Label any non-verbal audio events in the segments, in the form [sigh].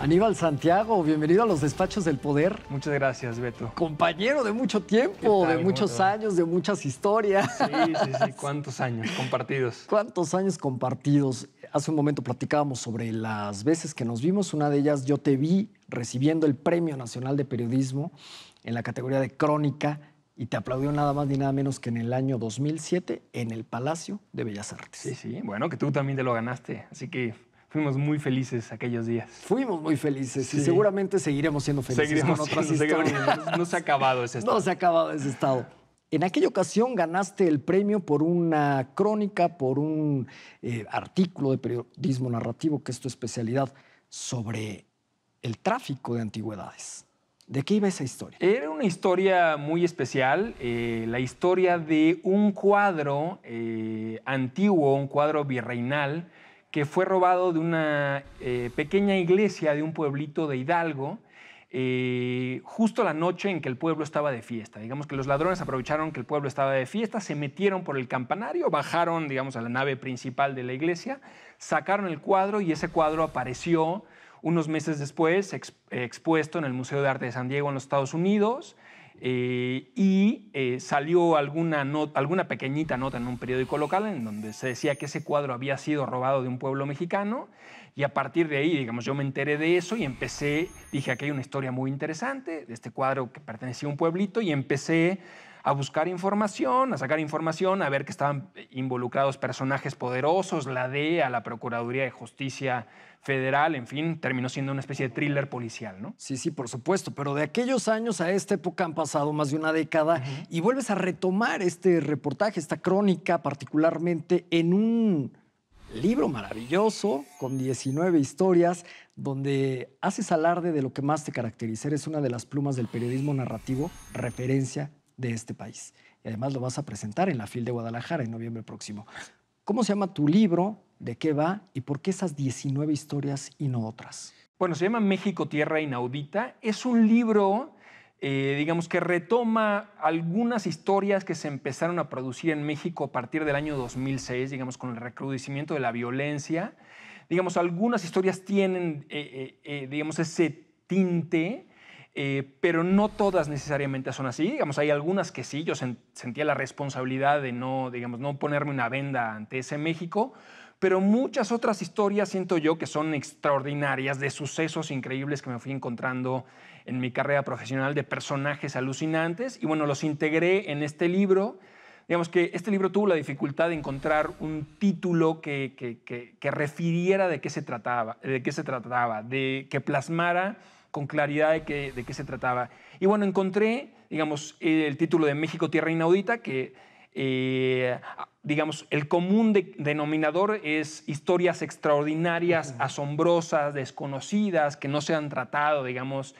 Aníbal Santiago, bienvenido a los despachos del poder. Muchas gracias, Beto. Compañero de mucho tiempo, de muchos años, de muchas historias. Sí, sí, sí, [laughs] cuántos años compartidos. Cuántos años compartidos. Hace un momento platicábamos sobre las veces que nos vimos, una de ellas yo te vi recibiendo el Premio Nacional de Periodismo en la categoría de crónica y te aplaudió nada más ni nada menos que en el año 2007 en el Palacio de Bellas Artes. Sí, sí, bueno, que tú también te lo ganaste, así que fuimos muy felices aquellos días. Fuimos muy felices y seguramente seguiremos siendo felices con otras historias. No, se ha acabado ese estado. No se ha acabado ese estado. En aquella ocasión ganaste el premio por una crónica, por un eh, artículo de periodismo narrativo, que es tu especialidad, sobre el tráfico de antigüedades. ¿De qué iba esa historia? Era una historia muy especial, eh, la historia de un cuadro eh, antiguo, un cuadro virreinal, que fue robado de una eh, pequeña iglesia de un pueblito de Hidalgo, eh, justo la noche en que el pueblo estaba de fiesta. Digamos que los ladrones aprovecharon que el pueblo estaba de fiesta, se metieron por el campanario, bajaron, digamos, a la nave principal de la iglesia, sacaron el cuadro y ese cuadro apareció unos meses después expuesto en el Museo de Arte de San Diego en los Estados Unidos. Eh, y eh, salió alguna, nota, alguna pequeñita nota en un periódico local en donde se decía que ese cuadro había sido robado de un pueblo mexicano y a partir de ahí, digamos, yo me enteré de eso y empecé, dije, aquí hay una historia muy interesante de este cuadro que pertenecía a un pueblito y empecé a buscar información, a sacar información, a ver que estaban involucrados personajes poderosos, la DEA, la Procuraduría de Justicia Federal, en fin, terminó siendo una especie de thriller policial, ¿no? Sí, sí, por supuesto, pero de aquellos años a esta época han pasado más de una década y vuelves a retomar este reportaje, esta crónica particularmente en un libro maravilloso con 19 historias donde haces alarde de lo que más te caracteriza. Eres una de las plumas del periodismo narrativo, referencia de este país. Y además lo vas a presentar en la FIL de Guadalajara en noviembre próximo. ¿Cómo se llama tu libro? ¿De qué va? ¿Y por qué esas 19 historias y no otras? Bueno, se llama México Tierra Inaudita. Es un libro, eh, digamos, que retoma algunas historias que se empezaron a producir en México a partir del año 2006, digamos, con el recrudecimiento de la violencia. Digamos, algunas historias tienen, eh, eh, digamos, ese tinte eh, pero no todas necesariamente son así. Digamos, hay algunas que sí, yo sentía la responsabilidad de no, digamos, no ponerme una venda ante ese México, pero muchas otras historias siento yo que son extraordinarias, de sucesos increíbles que me fui encontrando en mi carrera profesional, de personajes alucinantes, y bueno, los integré en este libro. Digamos que este libro tuvo la dificultad de encontrar un título que, que, que, que refiriera de qué se trataba, de qué se trataba, de que plasmara con claridad de qué, de qué se trataba. Y bueno, encontré, digamos, el título de México Tierra Inaudita, que, eh, digamos, el común denominador es historias extraordinarias, asombrosas, desconocidas, que no se han tratado, digamos,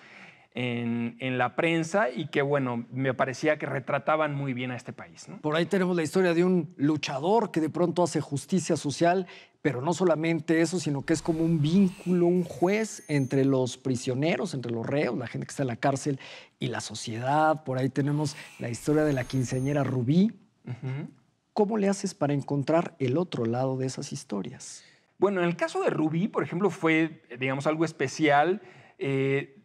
en, la prensa y que, bueno, me parecía que retrataban muy bien a este país. Por ahí tenemos la historia de un luchador que de pronto hace justicia social, pero no solamente eso, sino que es como un vínculo, un juez entre los prisioneros, entre los reos, la gente que está en la cárcel y la sociedad. Por ahí tenemos la historia de la quinceañera Rubí. ¿Cómo le haces para encontrar el otro lado de esas historias? Bueno, en el caso de Rubí, por ejemplo, fue, digamos, algo especial. Eh,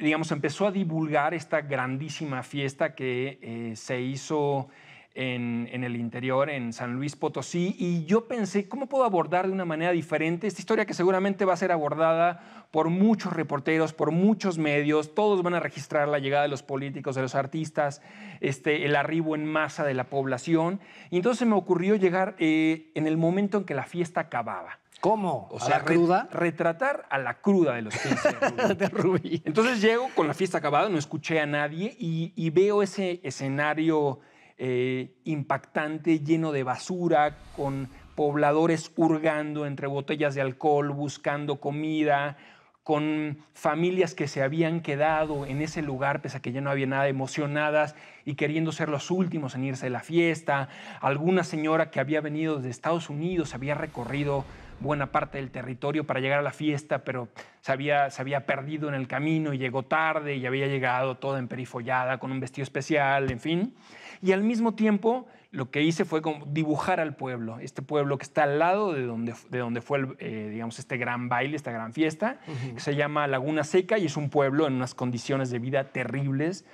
digamos, empezó a divulgar esta grandísima fiesta que eh, se hizo en, el interior, en San Luis Potosí, y yo pensé, ¿cómo puedo abordar de una manera diferente esta historia que seguramente va a ser abordada por muchos reporteros, por muchos medios, todos van a registrar la llegada de los políticos, de los artistas, este, el arribo en masa de la población, y entonces me ocurrió llegar eh, en el momento en que la fiesta acababa. ¿Cómo? O ¿A la cruda? retratar a la cruda de los 15 [laughs] de Rubí. Entonces llego con la fiesta acabada, no escuché a nadie y, y veo ese escenario eh, impactante, lleno de basura, con pobladores hurgando entre botellas de alcohol, buscando comida, con familias que se habían quedado en ese lugar, pese a que ya no había nada, emocionadas y queriendo ser los últimos en irse de la fiesta, alguna señora que había venido de Estados Unidos, había recorrido buena parte del territorio para llegar a la fiesta, pero se había, perdido en el camino y llegó tarde y había llegado toda emperifollada con un vestido especial, en fin. Y al mismo tiempo lo que hice fue dibujar al pueblo, este pueblo que está al lado de donde, de donde fue, eh, digamos, este gran baile, esta gran fiesta, que se llama Laguna Seca y es un pueblo en unas condiciones de vida terribles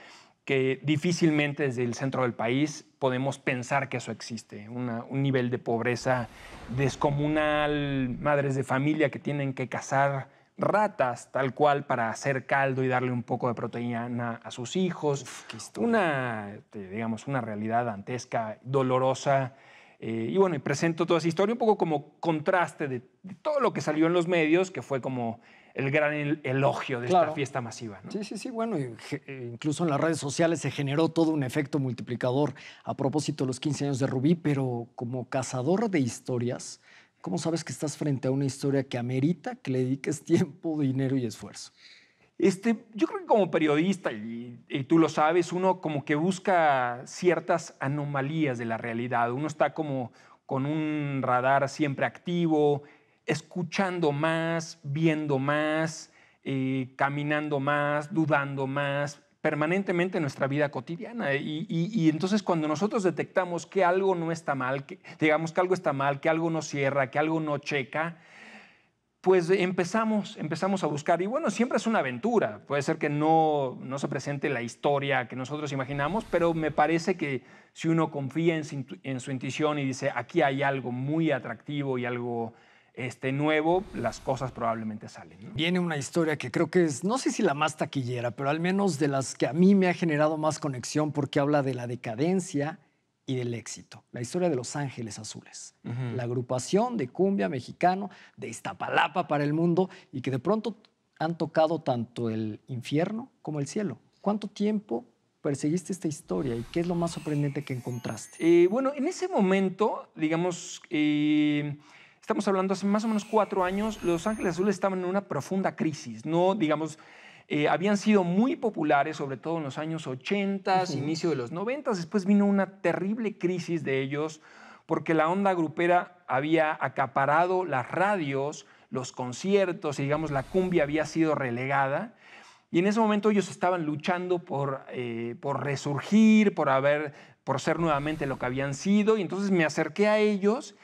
que difícilmente desde el centro del país podemos pensar que eso existe. un nivel de pobreza descomunal, madres de familia que tienen que cazar ratas tal cual para hacer caldo y darle un poco de proteína a sus hijos. una, este, digamos, una realidad dantesca, dolorosa. Eh, y bueno, y presento toda esa historia un poco como contraste de todo lo que salió en los medios, que fue como el gran elogio de esta fiesta masiva. Sí, sí, sí, bueno, e incluso en las redes sociales se generó todo un efecto multiplicador a propósito de los 15 años de Rubí, pero como cazador de historias, ¿cómo sabes que estás frente a una historia que amerita que le dediques [laughs] tiempo, dinero y esfuerzo? Este, yo creo que como periodista, y, tú lo sabes, uno como que busca ciertas anomalías de la realidad. Uno está como con un radar siempre activo, escuchando más, viendo más, eh, caminando más, dudando más, permanentemente en nuestra vida cotidiana. Y, entonces cuando nosotros detectamos que algo no está mal, que digamos que algo está mal, que algo no cierra, que algo no checa, pues empezamos, empezamos a buscar. Y bueno, siempre es una aventura. Puede ser que no, se presente la historia que nosotros imaginamos, pero me parece que si uno confía en en su intuición y dice, aquí hay algo muy atractivo y algo este, nuevo, las cosas probablemente salen. Viene una historia que creo que es, no sé si la más taquillera, pero al menos de las que a mí me ha generado más conexión porque habla de la decadencia y del éxito. La historia de Los Ángeles Azules, la agrupación de cumbia mexicano de Iztapalapa para el mundo y que de pronto han tocado tanto el infierno como el cielo. ¿Cuánto tiempo perseguiste esta historia y qué es lo más sorprendente que encontraste? Eh, bueno, en ese momento, digamos... Eh, Estamos hablando hace más o menos cuatro años, los Ángeles Azules estaban en una profunda crisis, no digamos... Eh, habían sido muy populares, sobre todo en los años 80, inicio de los 90, después vino una terrible crisis de ellos porque la onda grupera había acaparado las radios, los conciertos y digamos la cumbia había sido relegada. Y en ese momento ellos estaban luchando por, eh, por resurgir, por, haber, por ser nuevamente lo que habían sido. Y entonces me acerqué a ellos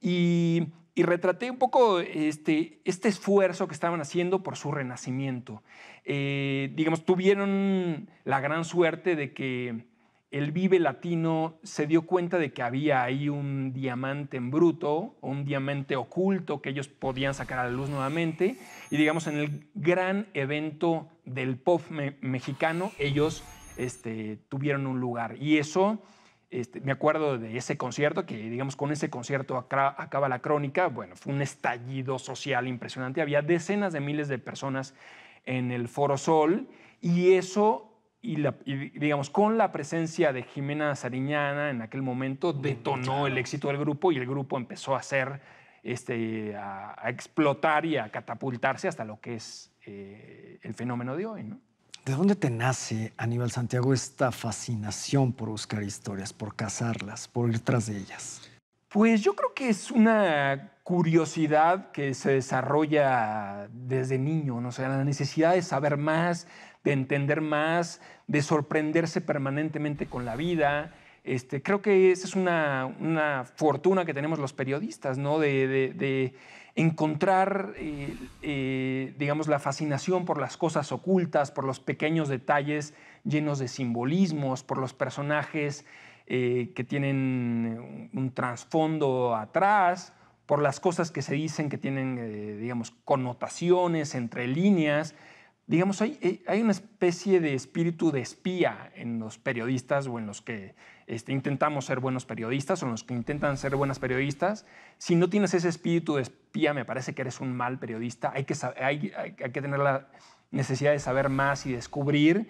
y y retraté un poco este, este esfuerzo que estaban haciendo por su renacimiento. Eh, digamos, tuvieron la gran suerte de que el Vive Latino se dio cuenta de que había ahí un diamante en bruto, un diamante oculto que ellos podían sacar a la luz nuevamente. Y digamos, en el gran evento del pop mexicano, ellos este, tuvieron un lugar. Y eso este, me acuerdo de ese concierto, que digamos con ese concierto acaba la crónica, bueno, fue un estallido social impresionante, había decenas de miles de personas en el Foro Sol y eso, y, digamos, con la presencia de Jimena Sariñana en aquel momento mm, detonó el éxito del grupo y el grupo empezó a ser, este, a, explotar y a catapultarse hasta lo que es eh, el fenómeno de hoy, ¿no? ¿De dónde te nace, Aníbal Santiago, esta fascinación por buscar historias, por cazarlas, por ir tras de ellas? Pues yo creo que es una curiosidad que se desarrolla desde niño, ¿no? O la necesidad de saber más, de entender más, de sorprenderse permanentemente con la vida, este, creo que esa es una, fortuna que tenemos los periodistas, De, encontrar, eh, eh, la fascinación por las cosas ocultas, por los pequeños detalles llenos de simbolismos, por los personajes eh, que tienen un trasfondo atrás, por las cosas que se dicen que tienen, connotaciones entre líneas digamos, eh, hay, una especie de espíritu de espía en los periodistas o en los que este, intentamos ser buenos periodistas o en los que intentan ser buenas periodistas. Si no tienes ese espíritu de espía, me parece que eres un mal periodista. Hay que, hay, que tener la necesidad de saber más y descubrir.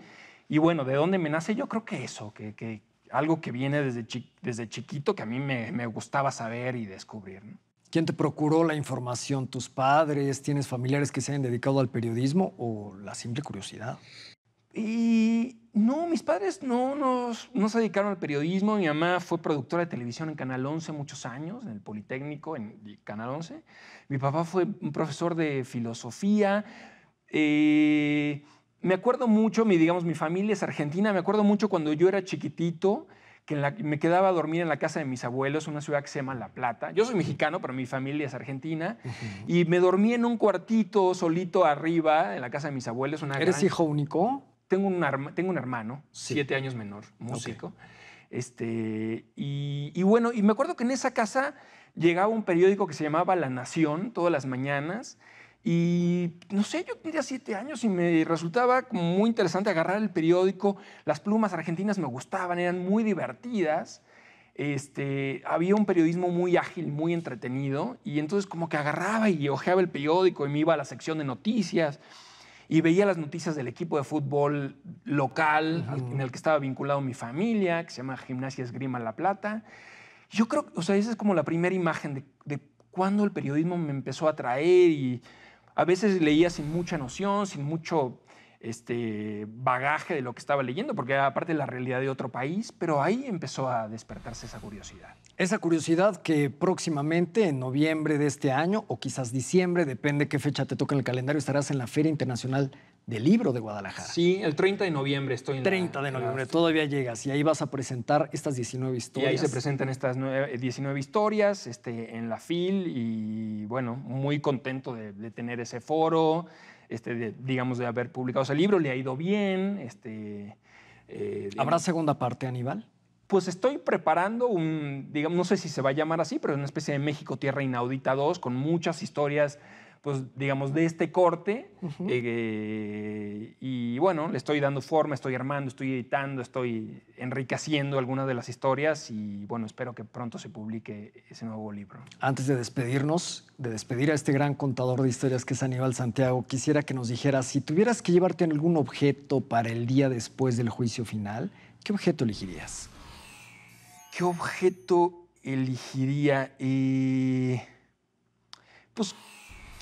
Y bueno, ¿de dónde me nace? Yo creo que eso, que, algo que viene desde, desde chiquito que a mí me, me gustaba saber y descubrir. ¿Quién te procuró la información? ¿Tus padres? ¿Tienes familiares que se hayan dedicado al periodismo o la simple curiosidad? Y no, mis padres no, se dedicaron al periodismo. Mi mamá fue productora de televisión en Canal 11 muchos años, en el Politécnico, en Canal 11. Mi papá fue un profesor de filosofía. Eh, me acuerdo mucho, mi, digamos, mi familia es argentina. Me acuerdo mucho cuando yo era chiquitito que me quedaba a dormir en la casa de mis abuelos, una ciudad que se llama La Plata. Yo soy mexicano, pero mi familia es argentina. Y me dormí en un cuartito solito arriba, en la casa de mis abuelos. ¿Eres hijo único? Tengo un, tengo un hermano, siete años menor, músico. Este, y, y bueno, y me acuerdo que en esa casa llegaba un periódico que se llamaba La Nación todas las mañanas y no sé, yo tenía siete años y me resultaba muy interesante agarrar el periódico. Las plumas argentinas me gustaban, eran muy divertidas. Este, había un periodismo muy ágil, muy entretenido. Y entonces como que agarraba y hojeaba el periódico y me iba a la sección de noticias y veía las noticias del equipo de fútbol local en el que estaba vinculado mi familia, que se llama Gimnasia Esgrima La Plata. Yo creo, o sea, esa es como la primera imagen de, de cuando el periodismo me empezó a atraer y a veces leía sin mucha noción, sin mucho este, bagaje de lo que estaba leyendo, porque era parte de la realidad de otro país, pero ahí empezó a despertarse esa curiosidad. Esa curiosidad que próximamente, en noviembre de este año, o quizás diciembre, depende qué fecha te toca en el calendario, estarás en la Feria Internacional del libro de Guadalajara. Sí, el 30 de noviembre estoy en 30 de noviembre, todavía llegas y ahí vas a presentar estas 19 historias. Y ahí se presentan estas 19 eh, historias este, en la FIL y bueno, muy contento de, tener ese foro, este, digamos de haber publicado ese libro, le ha ido bien. Este, eh, ¿Habrá segunda parte, Aníbal? Pues estoy preparando un, digamos, no sé si se va a llamar así, pero una especie de México Tierra Inaudita 2 con muchas historias pues digamos, de este corte. Eh, y bueno, le estoy dando forma, estoy armando, estoy editando, estoy enriqueciendo algunas de las historias y bueno, espero que pronto se publique ese nuevo libro. Antes de despedirnos, de despedir a este gran contador de historias que es Aníbal Santiago, quisiera que nos dijeras, si tuvieras que llevarte algún objeto para el día después del juicio final, ¿qué objeto elegirías? ¿Qué objeto elegiría? Eh, pues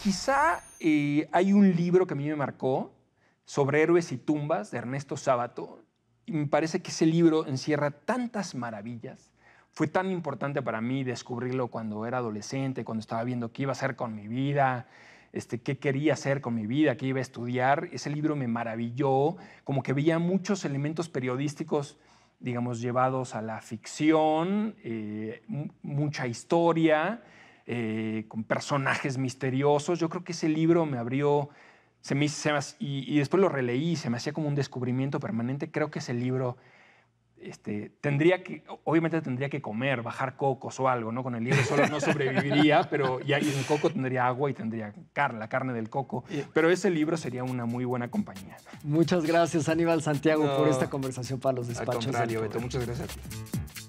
Quizá eh, hay un libro que a mí me marcó sobre héroes y tumbas de Ernesto Sábato. Y me parece que ese libro encierra tantas maravillas. Fue tan importante para mí descubrirlo cuando era adolescente, cuando estaba viendo qué iba a hacer con mi vida, este, qué quería hacer con mi vida, qué iba a estudiar. Ese libro me maravilló, como que veía muchos elementos periodísticos, digamos, llevados a la ficción, eh, mucha historia. Eh, con personajes misteriosos. Yo creo que ese libro me abrió, se me, y, después lo releí, se me hacía como un descubrimiento permanente. Creo que ese libro este, tendría que, obviamente tendría que comer, bajar cocos o algo, ¿no? Con el libro solo no sobreviviría, [laughs] pero ya y en coco tendría agua y tendría carne, la carne del coco. Pero ese libro sería una muy buena compañía. Muchas gracias, Aníbal Santiago, por esta conversación para los despachos. Al contrario, Beto, muchas gracias a ti.